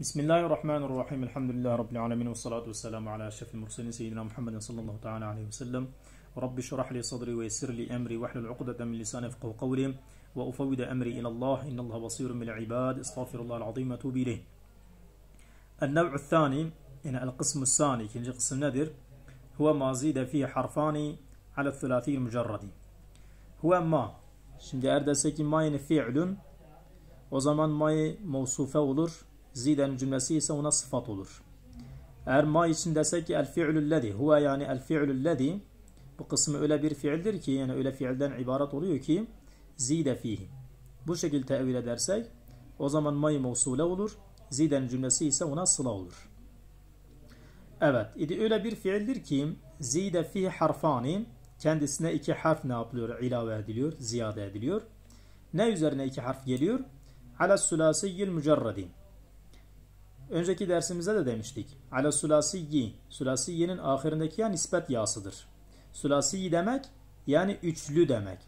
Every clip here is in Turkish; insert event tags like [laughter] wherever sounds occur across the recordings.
بسم الله الرحمن الرحيم الحمد لله رب العالمين والصلاة والسلام على أشرف المرسلين سيدنا محمد صلى الله تعالى عليه وسلم رب اشرح لي صدري ويسر لي أمري واحلل عقدة من لساني يفقه قولي وأفوض أمري إلى الله إن الله بصير العباد استغفر الله العظيم وأتوب إليه النوع الثاني إن يعني القسم الثاني كنجي يعني قسم نادر هو ما زيد فيه حرفان على الثلاثي المجرد هو ما şimdi أردسك ما ki يعني وزمان fi'lun o zaman olur Zide'nin cümlesi ise ona sıfat olur. Eğer ma için desek ki el fi'lüllezi huve yani el fi'lüllezi bu kısmı öyle bir fiildir ki yani öyle fiilden ibaret oluyor ki zide fihi. Bu şekilde tevil edersek o zaman may mevsule olur. Zide'nin cümlesi ise ona sıla olur. Evet, idi öyle bir fiildir ki zide fihi harfani kendisine iki harf ne yapılıyor? İlave ediliyor, ziyade ediliyor. Ne üzerine iki harf geliyor? Ala sülasiyyil mücerredin. Önceki dersimizde de demiştik. Ala sulasiyi. Sulasiyenin ahirindeki ya nispet yasıdır. Sulasiyi demek yani üçlü demek.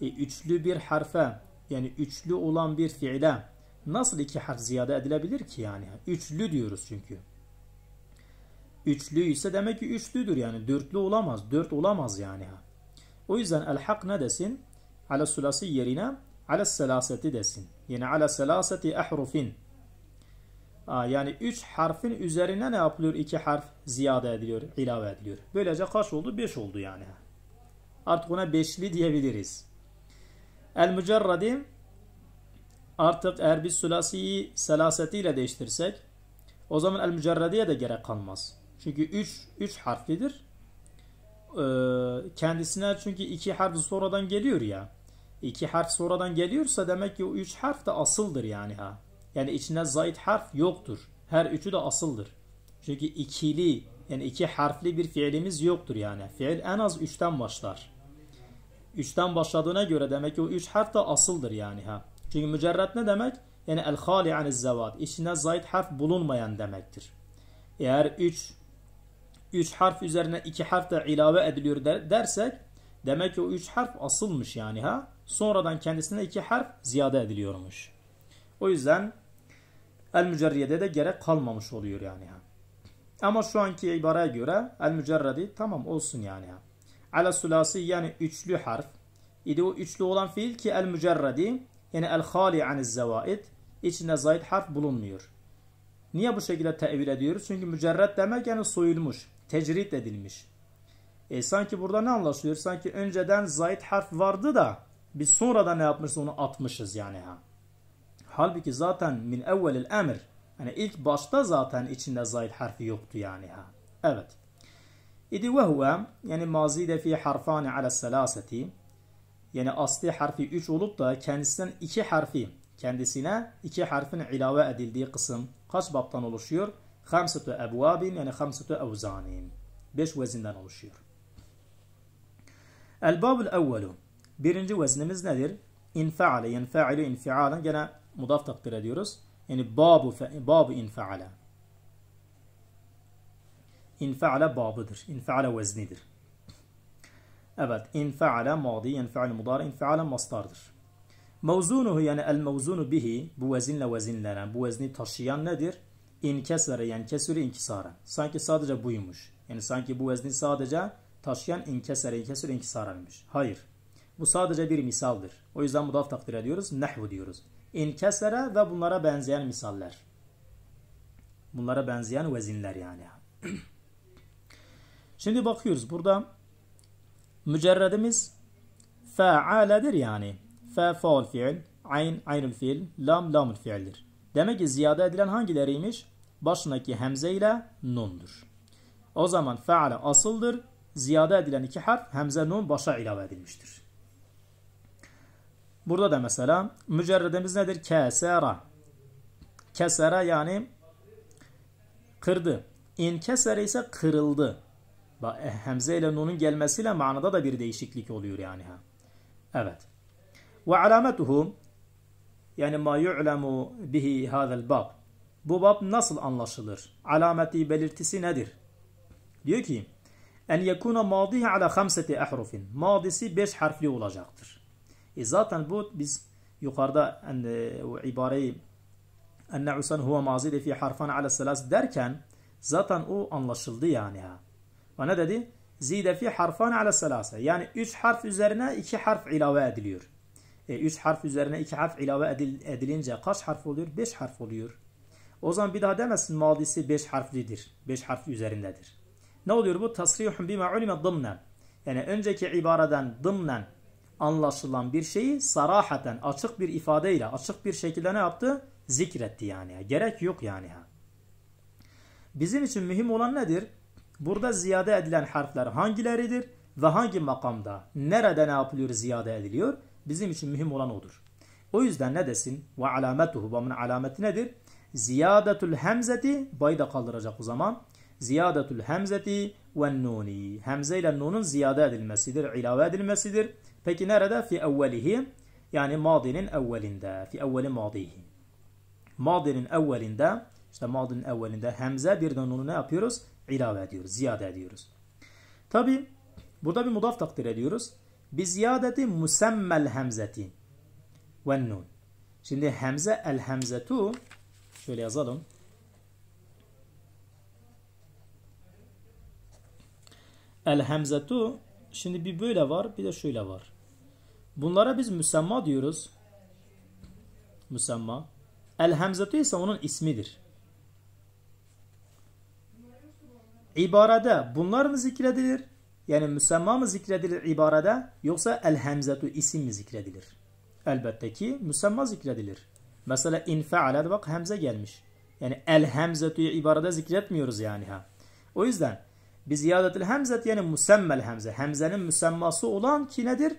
E, üçlü bir harfe yani üçlü olan bir fiile nasıl iki harf ziyade edilebilir ki yani? Üçlü diyoruz çünkü. Üçlü ise demek ki üçlüdür yani. Dörtlü olamaz. Dört olamaz yani. O yüzden el hak ne desin? Ala sulasi yerine ala selaseti desin. Yani ala selaseti ahrufin. Yani 3 harfin üzerine ne yapılıyor? 2 harf ziyade ediliyor, ilave ediliyor. Böylece kaç oldu? 5 oldu yani. Artık ona beşli diyebiliriz. El mücerredi artık eğer biz sülasiyi selasetiyle değiştirsek o zaman el mücerrediye de gerek kalmaz. Çünkü 3 3 harflidir. Ee, kendisine çünkü 2 harf sonradan geliyor ya. 2 harf sonradan geliyorsa demek ki o 3 harf de asıldır yani ha yani içinde zayid harf yoktur. Her üçü de asıldır. Çünkü ikili yani iki harfli bir fiilimiz yoktur yani. Fiil en az üçten başlar. Üçten başladığına göre demek ki o üç harf de asıldır yani ha. Çünkü mücerret ne demek? Yani el hali aniz zevat. İçinde zayid harf bulunmayan demektir. Eğer üç üç harf üzerine iki harf de ilave ediliyor dersek demek ki o üç harf asılmış yani ha. Sonradan kendisine iki harf ziyade ediliyormuş. O yüzden el mücerriyede de gerek kalmamış oluyor yani. Ha. Ama şu anki ibareye göre el mücerredi tamam olsun yani. Ha. Ala sulasi yani üçlü harf. İdi o üçlü olan fiil ki el mücerredi yani el hali aniz zevaid içinde zayid harf bulunmuyor. Niye bu şekilde tevil ediyoruz? Çünkü mücerret demek yani soyulmuş, tecrit edilmiş. E sanki burada ne anlaşılıyor? Sanki önceden zayid harf vardı da biz sonradan ne yapmışız onu atmışız yani ha. Halbuki zaten min evvelil emir. Yani ilk başta zaten içinde zayid harfi yoktu yani. ha. Evet. İdi ve huve yani mazide fi harfani ala selaseti yani asli harfi 3 olup da kendisinden 2 harfi kendisine 2 harfin ilave edildiği kısım kaç baptan oluşuyor? Hamsetu ebvabin yani hamsetu evzanin. 5 vezinden oluşuyor. El babul evvelu. Birinci veznimiz nedir? İnfa'ale, yenfa'ile, infi'alen. Gene mudaf takdir ediyoruz. Yani babu, fe, babu infa'ala. İnfa'ala babıdır. İnfa'ala veznidir. Evet. infaala madi, yenfa'al mudari, infa'ala mastardır. Mevzunuhu yani el mevzunu bihi bu vezinle vezinlenen, bu vezni taşıyan nedir? İnkesere yani kesuri inkisara. Sanki sadece buymuş. Yani sanki bu vezni sadece taşıyan inkesere, inkisara inkisaranmış. Hayır. Bu sadece bir misaldır. O yüzden mudaf takdir ediyoruz. Nehvu diyoruz. İnkesere ve bunlara benzeyen misaller. Bunlara benzeyen vezinler yani. [clears throat] Şimdi bakıyoruz burada mücerredimiz fealedir yani. Fe faul fiil, ayn aynul fiil, lam lamul fiildir. Demek ki ziyade edilen hangileriymiş? Başındaki hemze ile nundur. O zaman feale asıldır. Ziyade edilen iki harf hemze nun başa ilave edilmiştir. Burada da mesela mücerredemiz nedir? Kesera. Kesera yani kırdı. İn kesere ise kırıldı. E, Hemze ile nunun gelmesiyle manada da bir değişiklik oluyor yani. Ha. Evet. Ve alametuhu yani ma yu'lemu bihi hazel bab. Bu bab nasıl anlaşılır? Alameti belirtisi nedir? Diyor ki en yekuna madihi ala khamseti ahrufin. Madisi beş harfli olacaktır. E zaten bu biz yukarıda yani, e, o ibareyi enne usan huve mazide fi harfan ala selas derken zaten o anlaşıldı yani. Ha. O ne dedi? Zide fi harfan ala selasa. Yani üç harf üzerine iki harf ilave ediliyor. E, üç harf üzerine iki harf ilave edil, edilince kaç harf oluyor? Beş harf oluyor. O zaman bir daha demesin madisi beş harflidir. Beş harf üzerindedir. Ne oluyor bu? Tasrihun bima ulime dımnen. Yani önceki ibareden dımnen anlaşılan bir şeyi sarahaten açık bir ifadeyle açık bir şekilde ne yaptı? Zikretti yani. Gerek yok yani. Bizim için mühim olan nedir? Burada ziyade edilen harfler hangileridir ve hangi makamda, nerede ne yapılıyor ziyade ediliyor? Bizim için mühim olan odur. O yüzden ne desin? Ve alametuhu, babın alameti nedir? Ziyadetul hemzeti, bayda kaldıracak o zaman. Ziyadetul hemzeti ve nuni. Hemze ile nunun ziyade edilmesidir, ilave edilmesidir. Peki nerede? Fi evvelihi yani madinin evvelinde. Fi evveli madihi. Madinin evvelinde işte madinin evvelinde hemze birden onu ne yapıyoruz? İlave ediyoruz. Ziyade ediyoruz. Tabi burada bir mudaf takdir ediyoruz. Bi ziyadeti musemmel hemzeti ve nun. Şimdi hemze el hemzetu şöyle yazalım. El hemzetu Şimdi bir böyle var bir de şöyle var. Bunlara biz müsemma diyoruz. Müsemma. El hemzatü ise onun ismidir. İbarede bunlar mı zikredilir? Yani müsemma mı zikredilir ibarede? Yoksa el hemzatü isim mi zikredilir? Elbette ki müsemma zikredilir. Mesela infealed bak hemze gelmiş. Yani el hemzetü ibarede zikretmiyoruz yani ha. O yüzden bir ziyadetil hemzet yani musemmel hemze. Hemzenin müsemması olan ki nedir?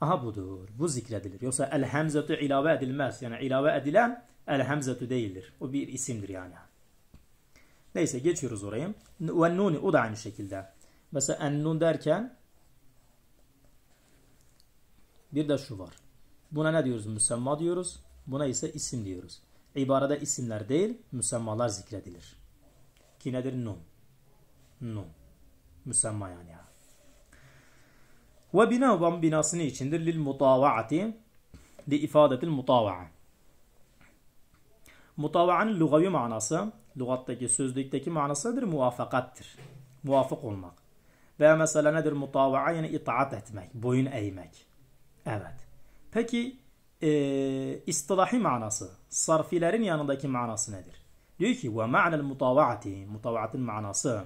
Aha budur. Bu zikredilir. Yoksa el hemzetu ilave edilmez. Yani ilave edilen el hemzetu değildir. O bir isimdir yani. Neyse geçiyoruz orayı. Ve nuni o da aynı şekilde. Mesela en nun derken bir de şu var. Buna ne diyoruz? Müsemma diyoruz. Buna ise isim diyoruz. İbarada isimler değil, müsemmalar zikredilir. Ki nedir? Nun. Nun. Müsemma yani. Ve bina zam binası ne içindir? Lil mutavaati li ifadetil mutavaa. Mutavaanın lugavi manası, lugattaki sözlükteki manasıdır. nedir? Muvafakattır. Muvafık olmak. Veya mesela nedir? Mutavaa yani itaat etmek, boyun eğmek. Evet. Peki e, istilahi manası, sarfilerin yanındaki manası nedir? Diyor ki ve ma'nel mutavaati, mutavaatın manası.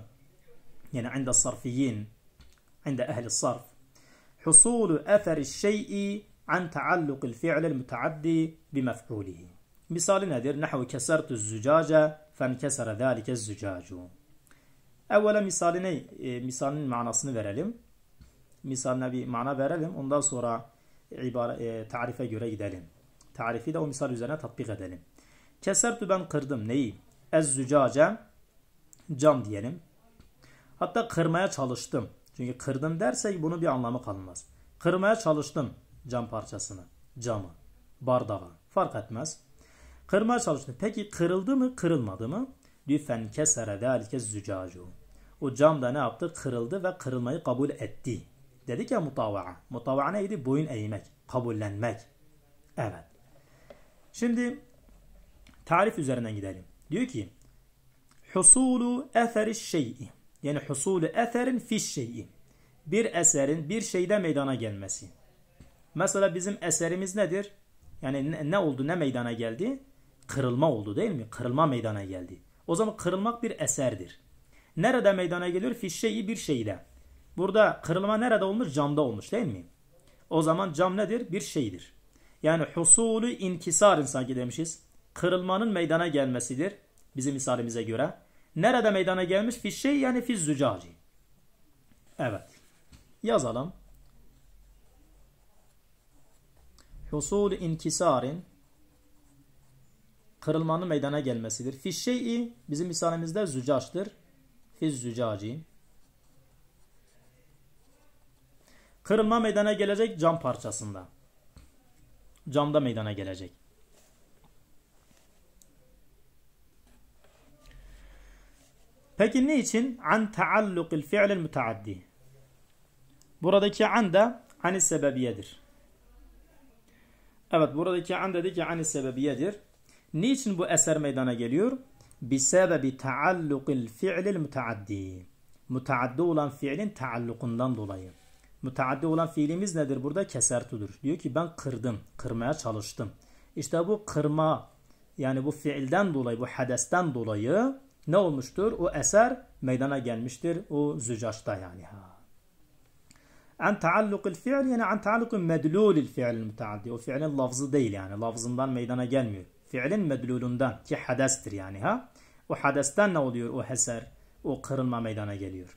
يعني عند الصرفيين عند أهل الصرف حصول أثر الشيء عن تعلق الفعل المتعدي بمفعوله مثال nedir? نحو كسرت الزجاجة فانكسر ذلك الزجاج Evvela misaline, e, misalinin manasını verelim. Misaline bir mana verelim. Ondan sonra ibare, tarife göre gidelim. Tarifi de o misal üzerine tatbik edelim. Kesertü ben kırdım neyi? Ez zücace cam diyelim. Hatta kırmaya çalıştım. Çünkü kırdım dersek bunu bir anlamı kalmaz. Kırmaya çalıştım cam parçasını, camı, bardağı fark etmez. Kırmaya çalıştım. Peki kırıldı mı kırılmadı mı? Lüfen kesere zalike zücacu. O cam da ne yaptı? Kırıldı ve kırılmayı kabul etti. Dedik ya mutavaa. Mutavaa neydi? Boyun eğmek, kabullenmek. Evet. Şimdi tarif üzerinden gidelim. Diyor ki Husulu eseri şey'i yani husulü eserin fiş şeyi. Bir eserin bir şeyde meydana gelmesi. Mesela bizim eserimiz nedir? Yani ne, ne oldu ne meydana geldi? Kırılma oldu değil mi? Kırılma meydana geldi. O zaman kırılmak bir eserdir. Nerede meydana geliyor? Fiş şeyi bir şeyde. Burada kırılma nerede olmuş? Camda olmuş değil mi? O zaman cam nedir? Bir şeydir. Yani husulü inkisarın sanki demişiz. Kırılmanın meydana gelmesidir bizim misalimize göre. Nerede meydana gelmiş? Fiş şey yani fiz zücaci. Evet. Yazalım. Husul inkisarin kırılmanın meydana gelmesidir. Fiş şeyi bizim misalimizde zücaçtır. Fiz zücaci. Kırılma meydana gelecek cam parçasında. Camda meydana gelecek. Peki ne için? An taallukil fi'lil müteaddi. Buradaki an da anis sebebiyedir. Evet buradaki an dedi ki anis sebebiyedir. Niçin bu eser meydana geliyor? Bisebebi taallukil fi'lil müteaddi. Müteaddi olan fiilin taallukundan dolayı. Müteaddi olan fiilimiz nedir burada? Kesertudur. Diyor ki ben kırdım, kırmaya çalıştım. İşte bu kırma yani bu fiilden dolayı, bu hadesten dolayı ne olmuştur? O eser meydana gelmiştir. O zücaçta yani. Ha. An taallukil fiil yani an taallukil medlulil fiil müteaddi. O fiilin lafzı değil yani. Lafzından meydana gelmiyor. Fiilin medlulundan ki hadestir yani. ha. O hadesten ne oluyor? O eser. o kırılma meydana geliyor.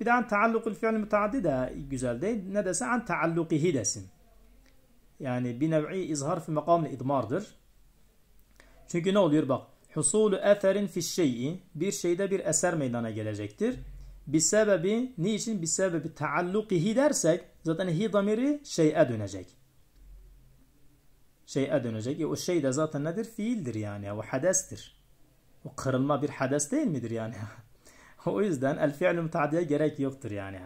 Bir de an taallukil fiil müteaddi de güzel değil. Ne dese an taallukihi desin. Yani bir nevi izhar fi makamlı idmardır. Çünkü ne oluyor bak. Husulu eserin fi şeyi bir şeyde bir eser meydana gelecektir. Bir sebebi niçin bir sebebi taallukihi dersek zaten hi damiri şey'e dönecek. Şey'e dönecek. E o şey de zaten nedir? Fiildir yani. O hadestir. O kırılma bir hades değil midir yani? [laughs] o yüzden el fi'lü müteadiye gerek yoktur yani.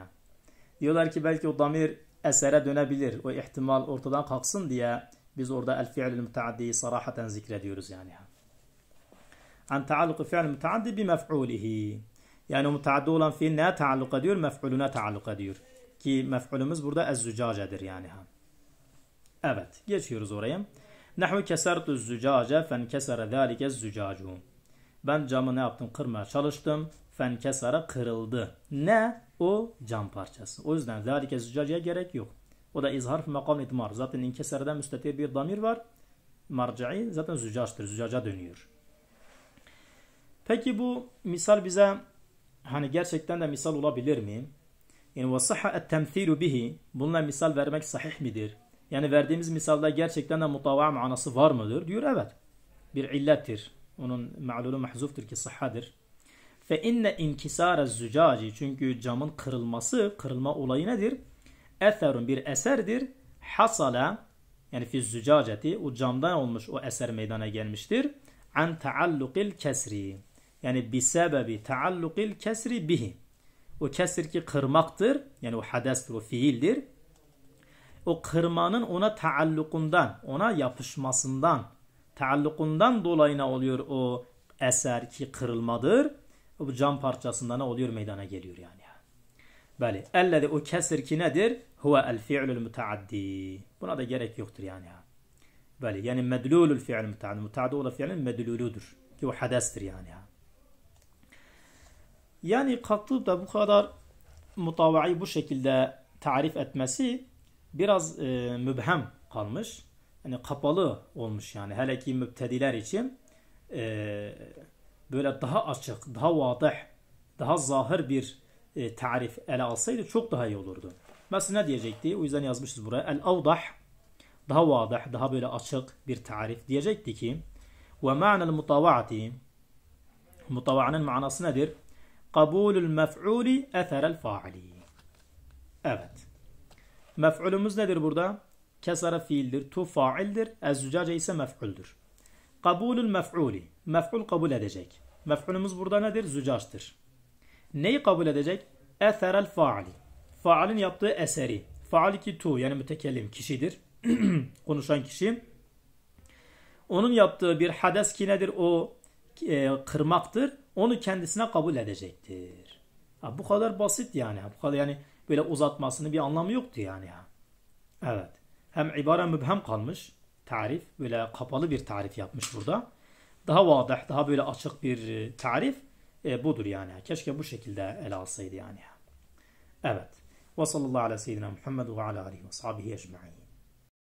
Diyorlar ki belki o damir esere dönebilir. O ihtimal ortadan kalksın diye biz orada el fi'lü müteadiyi sarahaten zikrediyoruz yani. ha? an taalluku fi'l mutaaddi bi mef'ulihi. Yani mutaaddi olan fiil neye taalluk ediyor? Mef'uluna taalluk ediyor. Ki mef'ulümüz burada ezzücacedir yani. Evet geçiyoruz oraya. Nahve kesertu zücace fen kesere zâlike zücacu. Ben camı ne yaptım? Kırmaya çalıştım. Fen kesere kırıldı. Ne? O cam parçası. O yüzden zâlike zücaceye gerek yok. O da izhar fi makam itmar. Zaten inkeserden müstetir bir damir var. Marci'i zaten zücaçtır. Zücaca dönüyor. Peki bu misal bize hani gerçekten de misal olabilir mi? İn vasaha et-temsilu bihi. Bununla misal vermek sahih midir? Yani verdiğimiz misalda gerçekten de mutavaa manası var mıdır? Diyor evet. Bir illettir. Onun ma'lulu mahzuftur ki sıhhadır. Fe inne inkisara zucaci. Çünkü camın kırılması, kırılma olayı nedir? Eserun bir eserdir. Hasala yani fi zucaceti o camdan olmuş o eser meydana gelmiştir. An taallukil kesri. Yani bisebebi taallukil kesri bihi. O kesir ki kırmaktır. Yani o hadestir, o fiildir. O kırmanın ona taallukundan, ona yapışmasından, taallukundan dolayına oluyor o eser ki kırılmadır. O cam parçasından ne oluyor? Meydana geliyor yani. Böyle. Ellezi o kesir ki nedir? Huve el fi'lül müteaddi. Buna da gerek yoktur yani. Böyle. Yani medlulul fi'l müteaddi. Müteaddi olan fiilin medluludur. Ki o hadestir yani. Yani kalkıp da bu kadar mutavayı bu şekilde tarif etmesi biraz e, mübhem kalmış. Yani kapalı olmuş yani. Hele ki müptediler için e, böyle daha açık, daha vadah, daha zahir bir e, tarif ele alsaydı çok daha iyi olurdu. Mesela ne diyecekti? O yüzden yazmışız buraya. El-avdah daha vadah, daha böyle açık bir tarif diyecekti ki ve ma'nel mutavaati mutavanın manası nedir? Kabulül mef'uli eferel Faali. Evet. Mef'ulümüz nedir burada? Kesara fiildir. Tu faildir. Ezzücace ise mef'uldür. Kabulül mef'uli. Mef'ul kabul edecek. Mef'ulümüz burada nedir? Zücaçtır. Neyi kabul edecek? Eferel Faali. Faalin yaptığı eseri. Faali ki tu yani mütekellim kişidir. [clears throat] Konuşan kişi. Onun yaptığı bir hades ki nedir? O e, kırmaktır onu kendisine kabul edecektir. Ha, bu kadar basit yani. Bu kadar yani böyle uzatmasını bir anlamı yoktu yani. Evet. Hem ibare mübhem kalmış tarif. Böyle kapalı bir tarif yapmış burada. Daha vadah, daha böyle açık bir e, tarif e, budur yani. Keşke bu şekilde ele alsaydı yani. Evet. Ve sallallahu ala seyyidina Muhammed ve ala aleyhi ve sahabihi ecma'in.